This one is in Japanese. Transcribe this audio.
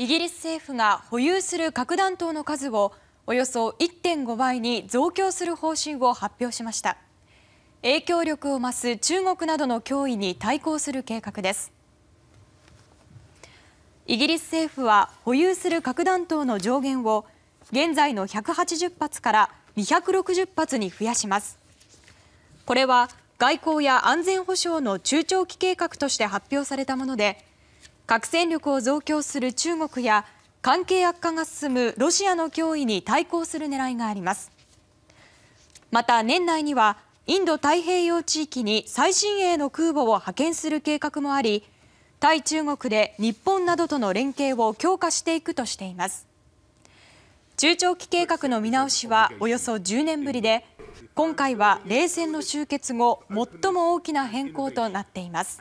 イギリス政府が保有する核弾頭の数をおよそ1.5倍に増強する方針を発表しました影響力を増す中国などの脅威に対抗する計画ですイギリス政府は保有する核弾頭の上限を現在の180発から260発に増やしますこれは外交や安全保障の中長期計画として発表されたもので核戦力を増強する中国や関係悪化が進むロシアの脅威に対抗する狙いがありますまた年内にはインド太平洋地域に最新鋭の空母を派遣する計画もあり対中国で日本などとの連携を強化していくとしています中長期計画の見直しはおよそ10年ぶりで今回は冷戦の終結後最も大きな変更となっています